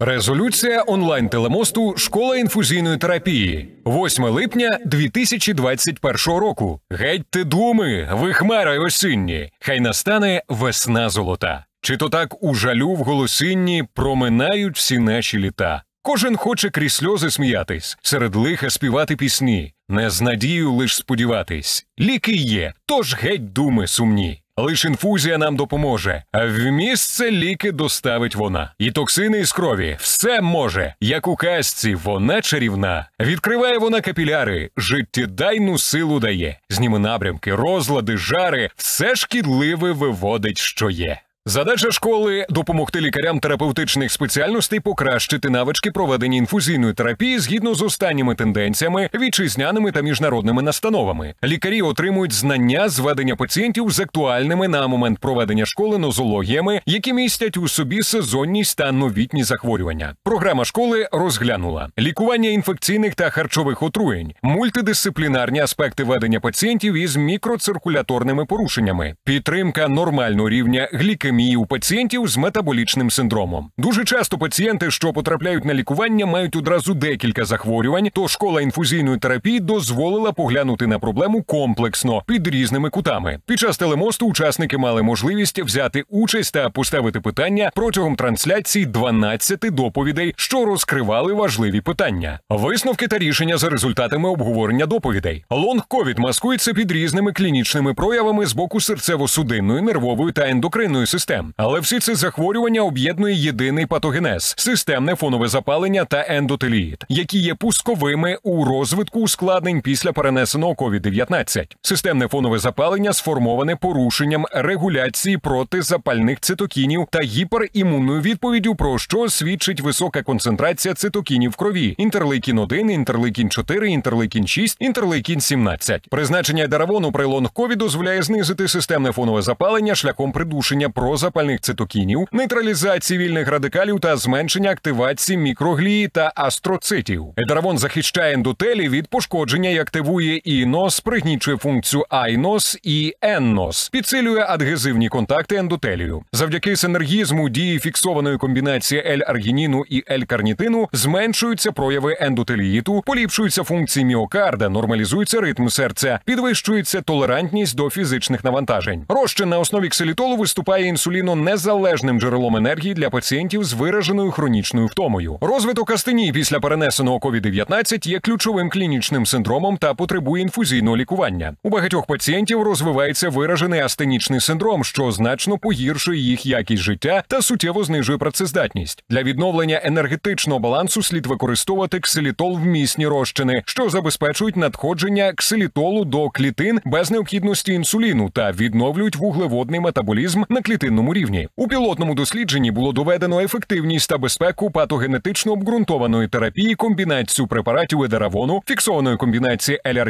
Резолюція онлайн телемосту Школа інфузійної терапії, 8 липня 2021 року. Гетьте думи, вихмари осінні, хай настане весна золота. Чи то так у жалю в голосинні проминають всі наші літа? Кожен хоче крізь сльози сміятись, серед лиха співати пісні, не з надією лиш сподіватись. Ліки є, тож геть думи сумні. Лиш інфузія нам допоможе, а в місце ліки доставить вона. І токсини із крові все може. Як у казці, вона чарівна. Відкриває вона капіляри, життєдайну силу дає. Зніме напрямки, розлади, жари, все шкідливе виводить, що є. Задача школи допомогти лікарям терапевтичних спеціальностей покращити навички проведення інфузійної терапії згідно з останніми тенденціями, вітчизняними та міжнародними настановами. Лікарі отримують знання з ведення пацієнтів з актуальними на момент проведення школи нозологіями, які містять у собі сезонність та новітні захворювання. Програма школи розглянула лікування інфекційних та харчових отруєнь, мультидисциплінарні аспекти ведення пацієнтів із мікроциркуляторними порушеннями, підтримка нормального рівня глікемії анемії у пацієнтів з метаболічним синдромом. Дуже часто пацієнти, що потрапляють на лікування, мають одразу декілька захворювань. То школа інфузійної терапії дозволила поглянути на проблему комплексно під різними кутами. Під час телемосту учасники мали можливість взяти участь та поставити питання протягом трансляції 12 доповідей, що розкривали важливі питання, висновки та рішення за результатами обговорення доповідей. Лонг ковід маскується під різними клінічними проявами з боку серцево-судинної, нервової та ендокринної системи систем. Але всі ці захворювання об'єднує єдиний патогенез системне фонове запалення та ендотеліїд, які є пусковими у розвитку ускладнень після перенесеного COVID-19. Системне фонове запалення сформоване порушенням регуляції протизапальних цитокінів та гіперімунною відповіддю, про що свідчить висока концентрація цитокінів в крові: інтерлейкін 1, інтерлейкін 4, інтерлейкін 6, інтерлейкін 17. Призначення даравону при лонг-кові дозволяє знизити системне фонове запалення шляхом придушення про запальних цитокінів, нейтралізації вільних радикалів та зменшення активації мікроглії та астроцитів. Едравон захищає ендотелі від пошкодження і активує інос, пригнічує функцію айнос і еннос, підсилює адгезивні контакти ендотелію. Завдяки синергізму дії фіксованої комбінації L-аргініну і L-карнітину зменшуються прояви ендотеліїту, поліпшуються функції міокарда, нормалізується ритм серця, підвищується толерантність до фізичних навантажень. Розчин на основі ксилітолу виступає незалежним джерелом енергії для пацієнтів з вираженою хронічною втомою. Розвиток астенії після перенесеного COVID-19 є ключовим клінічним синдромом та потребує інфузійного лікування. У багатьох пацієнтів розвивається виражений астенічний синдром, що значно погіршує їх якість життя та суттєво знижує працездатність. Для відновлення енергетичного балансу слід використовувати ксилітол в місні розчини, що забезпечують надходження ксилітолу до клітин без необхідності інсуліну та відновлюють вуглеводний метаболізм на клітин клітинному рівні. У пілотному дослідженні було доведено ефективність та безпеку патогенетично обґрунтованої терапії комбінацію препаратів едеравону, фіксованої комбінації ель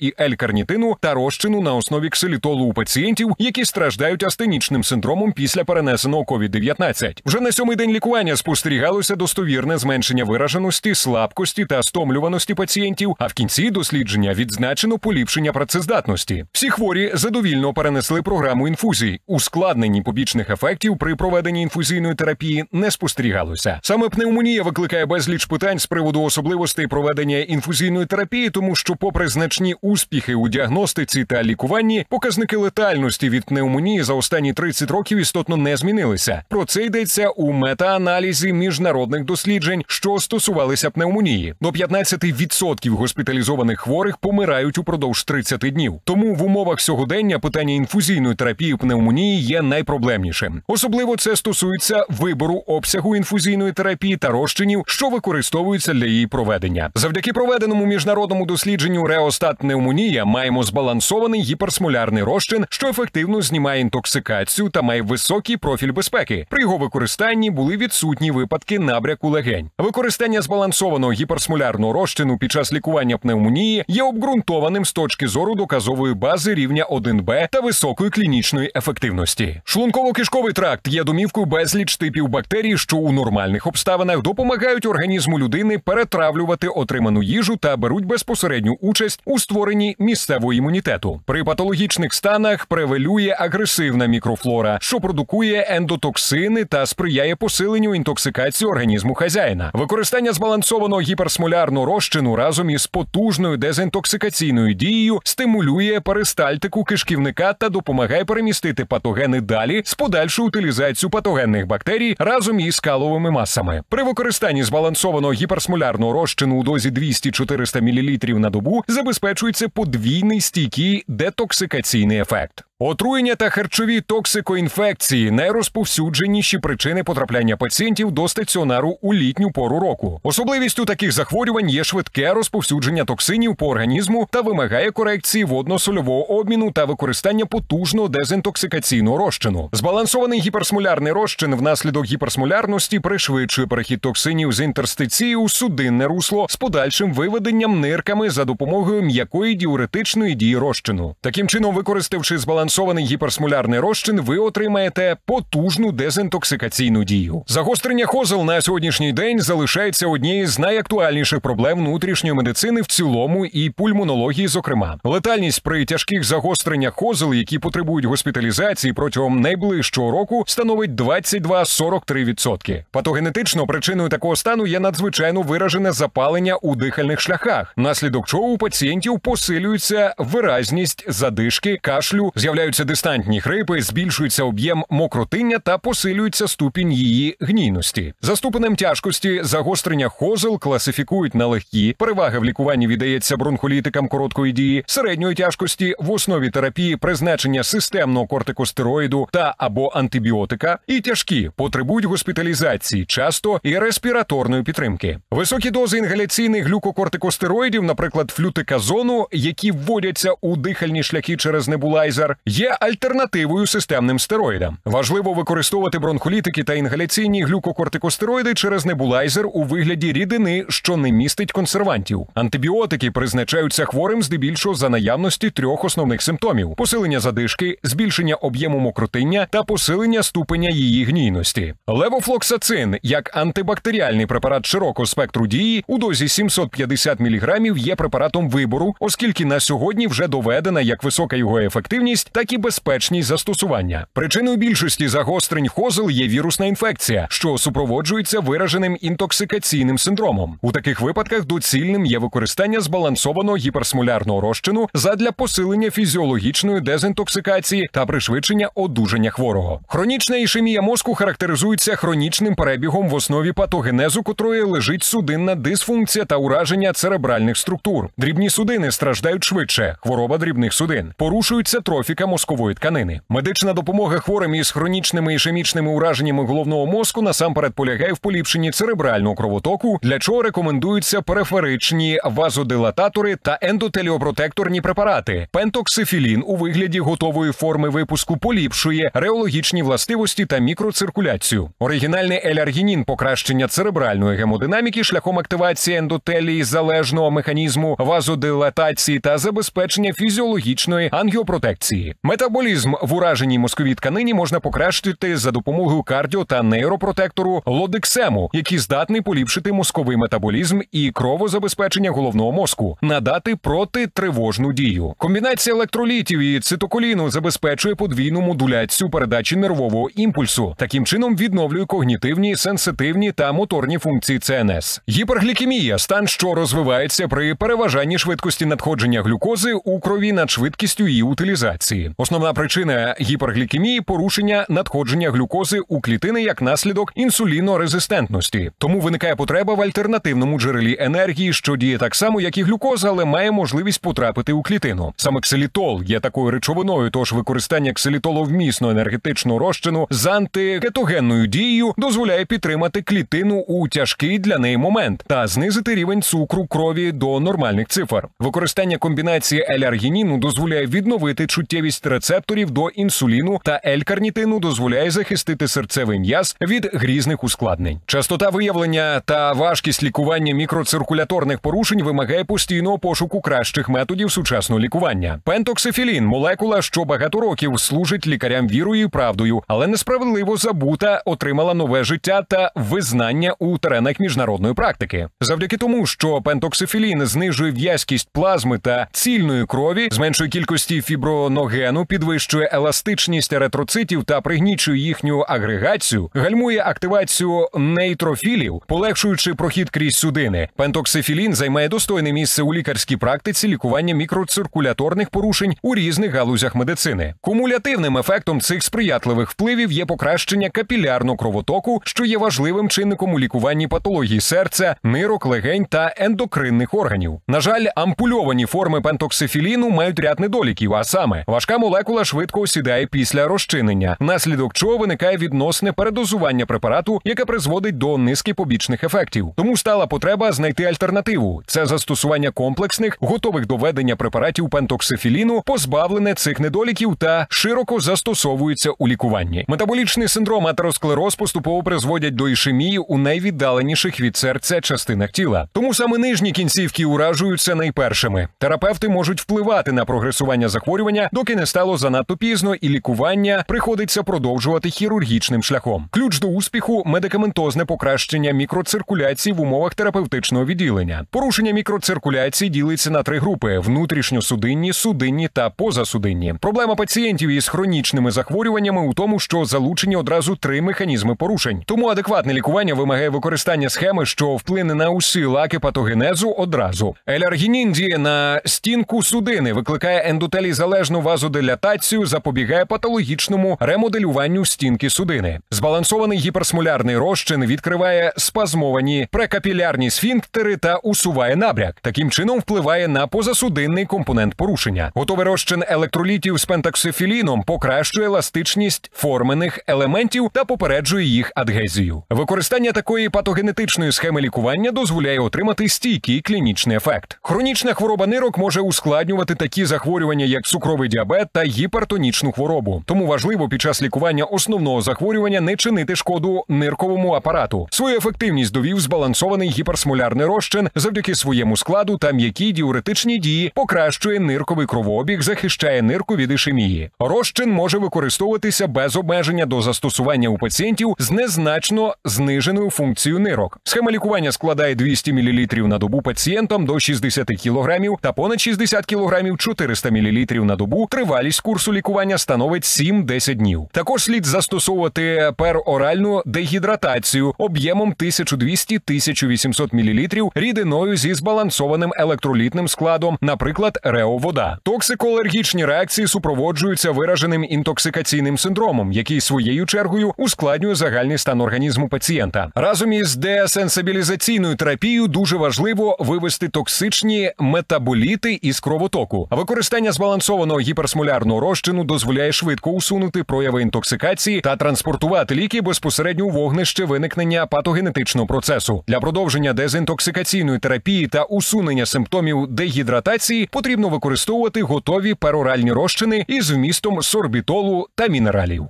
і ель-карнітину та розчину на основі ксилітолу у пацієнтів, які страждають астенічним синдромом після перенесеного COVID-19. Вже на сьомий день лікування спостерігалося достовірне зменшення вираженості, слабкості та стомлюваності пацієнтів. А в кінці дослідження відзначено поліпшення працездатності. Всі хворі задовільно перенесли програму інфузій, ускладнені побіг побічних ефектів при проведенні інфузійної терапії не спостерігалося. Саме пневмонія викликає безліч питань з приводу особливостей проведення інфузійної терапії, тому що, попри значні успіхи у діагностиці та лікуванні, показники летальності від пневмонії за останні 30 років істотно не змінилися. Про це йдеться у мета-аналізі міжнародних досліджень, що стосувалися пневмонії. До 15% госпіталізованих хворих помирають упродовж 30 днів. Тому в умовах сьогодення питання інфузійної терапії пневмонії є найпроблемнішим проблемнішим. Особливо це стосується вибору обсягу інфузійної терапії та розчинів, що використовуються для її проведення. Завдяки проведеному міжнародному дослідженню Реостат пневмонія маємо збалансований гіперсмолярний розчин, що ефективно знімає інтоксикацію та має високий профіль безпеки. При його використанні були відсутні випадки набряку легень. Використання збалансованого гіперсмолярного розчину під час лікування пневмонії є обґрунтованим з точки зору доказової бази рівня 1Б та високої клінічної ефективності. Шлунко Шлунково-кишковий тракт є домівкою безліч типів бактерій, що у нормальних обставинах допомагають організму людини перетравлювати отриману їжу та беруть безпосередню участь у створенні місцевого імунітету. При патологічних станах превелює агресивна мікрофлора, що продукує ендотоксини та сприяє посиленню інтоксикації організму хазяїна. Використання збалансованого гіперсмолярну розчину разом із потужною дезінтоксикаційною дією стимулює перистальтику кишківника та допомагає перемістити патогени далі з подальшою утилізацією патогенних бактерій разом із каловими масами. При використанні збалансованого гіперсмолярного розчину у дозі 200-400 мл на добу забезпечується подвійний стійкий детоксикаційний ефект. Отруєння та харчові токсикоінфекції найрозповсюдженіші причини потрапляння пацієнтів до стаціонару у літню пору року. Особливістю таких захворювань є швидке розповсюдження токсинів по організму та вимагає корекції водно-сольового обміну та використання потужного дезінтоксикаційного розчину. Збалансований гіперсмолярний розчин внаслідок гіперсмолярності пришвидшує перехід токсинів з інтерстиції у судинне русло з подальшим виведенням нирками за допомогою м'якої діуретичної дії розчину. Таким чином, використавши збалансований збалансований гіперсмулярний розчин, ви отримаєте потужну дезінтоксикаційну дію. Загострення хозел на сьогоднішній день залишається однією з найактуальніших проблем внутрішньої медицини в цілому і пульмонології, зокрема. Летальність при тяжких загостреннях хозел, які потребують госпіталізації протягом найближчого року, становить 22-43%. Патогенетично причиною такого стану є надзвичайно виражене запалення у дихальних шляхах, наслідок чого у пацієнтів посилюється виразність задишки, кашлю, з'являється з'являються дистантні хрипи, збільшується об'єм мокротиння та посилюється ступінь її гнійності. За ступенем тяжкості загострення хозел класифікують на легкі. переваги в лікуванні віддається бронхолітикам короткої дії, середньої тяжкості в основі терапії призначення системного кортикостероїду та або антибіотика, і тяжкі потребують госпіталізації, часто і респіраторної підтримки. Високі дози інгаляційних глюкокортикостероїдів, наприклад, флютиказону, які вводяться у дихальні шляхи через небулайзер, є альтернативою системним стероїдам. Важливо використовувати бронхолітики та інгаляційні глюкокортикостероїди через небулайзер у вигляді рідини, що не містить консервантів. Антибіотики призначаються хворим здебільшого за наявності трьох основних симптомів: посилення задишки, збільшення об'єму мокротиння та посилення ступеня її гнійності. Левофлоксацин як антибактеріальний препарат широкого спектру дії у дозі 750 мг є препаратом вибору, оскільки на сьогодні вже доведена як висока його ефективність, так і безпечність застосування. Причиною більшості загострень хозел є вірусна інфекція, що супроводжується вираженим інтоксикаційним синдромом. У таких випадках доцільним є використання збалансованого гіперсмолярного розчину задля посилення фізіологічної дезінтоксикації та пришвидшення одужання хворого. Хронічна ішемія мозку характеризується хронічним перебігом в основі патогенезу, котрої лежить судинна дисфункція та ураження церебральних структур. Дрібні судини страждають швидше, хвороба дрібних судин. Порушується трофіка виробника мозкової тканини. Медична допомога хворим із хронічними ішемічними ураженнями головного мозку насамперед полягає в поліпшенні церебрального кровотоку, для чого рекомендуються периферичні вазодилататори та ендотеліопротекторні препарати. Пентоксифілін у вигляді готової форми випуску поліпшує реологічні властивості та мікроциркуляцію. Оригінальний еляргінін покращення церебральної гемодинаміки шляхом активації ендотелії залежного механізму вазодилатації та забезпечення фізіологічної ангіопротекції. Метаболізм в ураженій мозковій тканині можна покращити за допомогою кардіо та нейропротектору лодексему, який здатний поліпшити мозковий метаболізм і кровозабезпечення головного мозку, надати протитривожну дію. Комбінація електролітів і цитоколіну забезпечує подвійну модуляцію передачі нервового імпульсу, таким чином відновлює когнітивні, сенситивні та моторні функції ЦНС. Гіперглікемія стан, що розвивається при переважанні швидкості надходження глюкози у крові над швидкістю її утилізації. Основна причина гіперглікемії порушення надходження глюкози у клітини як наслідок інсулінорезистентності. Тому виникає потреба в альтернативному джерелі енергії, що діє так само, як і глюкоза, але має можливість потрапити у клітину. Саме ксилітол є такою речовиною, тож використання ксилітоловмісно енергетичну розчину з антикетогенною дією дозволяє підтримати клітину у тяжкий для неї момент та знизити рівень цукру крові до нормальних цифр. Використання комбінації еляргініну дозволяє відновити чуттєвість Активність рецепторів до інсуліну та L-карнітину дозволяє захистити серцевий м'яз від грізних ускладнень. Частота виявлення та важкість лікування мікроциркуляторних порушень вимагає постійного пошуку кращих методів сучасного лікування. Пентоксифілін молекула, що багато років служить лікарям вірою і правдою, але несправедливо забута, отримала нове життя та визнання у теренах міжнародної практики. Завдяки тому, що пентоксифілін знижує в'язкість плазми та цільної крові, зменшує кількості фіброноген колагену, підвищує еластичність еритроцитів та пригнічує їхню агрегацію, гальмує активацію нейтрофілів, полегшуючи прохід крізь судини. Пентоксифілін займає достойне місце у лікарській практиці лікування мікроциркуляторних порушень у різних галузях медицини. Кумулятивним ефектом цих сприятливих впливів є покращення капілярного кровотоку, що є важливим чинником у лікуванні патології серця, нирок, легень та ендокринних органів. На жаль, ампульовані форми пентоксифіліну мають ряд недоліків, а саме важка яка молекула швидко осідає після розчинення, наслідок чого виникає відносне передозування препарату, яке призводить до низки побічних ефектів. Тому стала потреба знайти альтернативу. Це застосування комплексних, готових до ведення препаратів пентоксифіліну, позбавлене цих недоліків та широко застосовується у лікуванні. Метаболічний синдром атеросклероз поступово призводять до ішемії у найвіддаленіших від серця частинах тіла. Тому саме нижні кінцівки уражуються найпершими. Терапевти можуть впливати на прогресування захворювання, доки поки не стало занадто пізно, і лікування приходиться продовжувати хірургічним шляхом. Ключ до успіху медикаментозне покращення мікроциркуляції в умовах терапевтичного відділення. Порушення мікроциркуляції ділиться на три групи: внутрішньосудинні, судинні та позасудинні. Проблема пацієнтів із хронічними захворюваннями у тому, що залучені одразу три механізми порушень. Тому адекватне лікування вимагає використання схеми, що вплине на усі лаки патогенезу одразу. Еляргінін діє на стінку судини, викликає ендотелій залежну вазу вазодилатацію запобігає патологічному ремоделюванню стінки судини. Збалансований гіперсмолярний розчин відкриває спазмовані прекапілярні сфінктери та усуває набряк. Таким чином впливає на позасудинний компонент порушення. Готовий розчин електролітів з пентаксифіліном покращує еластичність формених елементів та попереджує їх адгезію. Використання такої патогенетичної схеми лікування дозволяє отримати стійкий клінічний ефект. Хронічна хвороба нирок може ускладнювати такі захворювання, як цукровий діабет. ДЦП та гіпертонічну хворобу. Тому важливо під час лікування основного захворювання не чинити шкоду нирковому апарату. Свою ефективність довів збалансований гіперсмолярний розчин завдяки своєму складу та м'якій діуретичній дії покращує нирковий кровообіг, захищає нирку від ішемії. Розчин може використовуватися без обмеження до застосування у пацієнтів з незначно зниженою функцією нирок. Схема лікування складає 200 мл на добу пацієнтам до 60 кг та понад 60 кг 400 мл на добу тривалість курсу лікування становить 7-10 днів. Також слід застосовувати пероральну дегідратацію об'ємом 1200-1800 мл рідиною зі збалансованим електролітним складом, наприклад, реовода. Токсикоалергічні реакції супроводжуються вираженим інтоксикаційним синдромом, який своєю чергою ускладнює загальний стан організму пацієнта. Разом із десенсибілізаційною терапією дуже важливо вивести токсичні метаболіти із кровотоку. Використання збалансованого гіперс осмолярну розчину дозволяє швидко усунути прояви інтоксикації та транспортувати ліки безпосередньо у вогнище виникнення патогенетичного процесу. Для продовження дезінтоксикаційної терапії та усунення симптомів дегідратації потрібно використовувати готові пероральні розчини із вмістом сорбітолу та мінералів.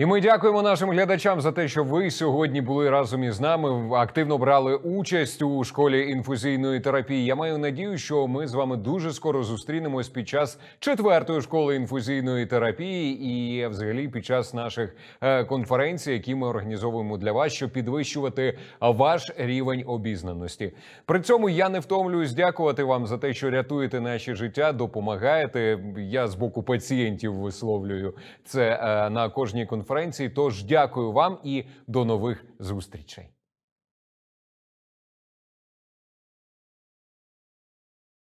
І ми дякуємо нашим глядачам за те, що ви сьогодні були разом із нами. Активно брали участь у школі інфузійної терапії. Я маю надію, що ми з вами дуже скоро зустрінемось під час четвертої школи інфузійної терапії і, взагалі, під час наших е, конференцій, які ми організовуємо для вас, щоб підвищувати ваш рівень обізнаності. При цьому я не втомлююсь дякувати вам за те, що рятуєте наші життя, допомагаєте. Я з боку пацієнтів висловлюю це е, на кожній конференції конференції. Тож дякую вам і до нових зустрічей.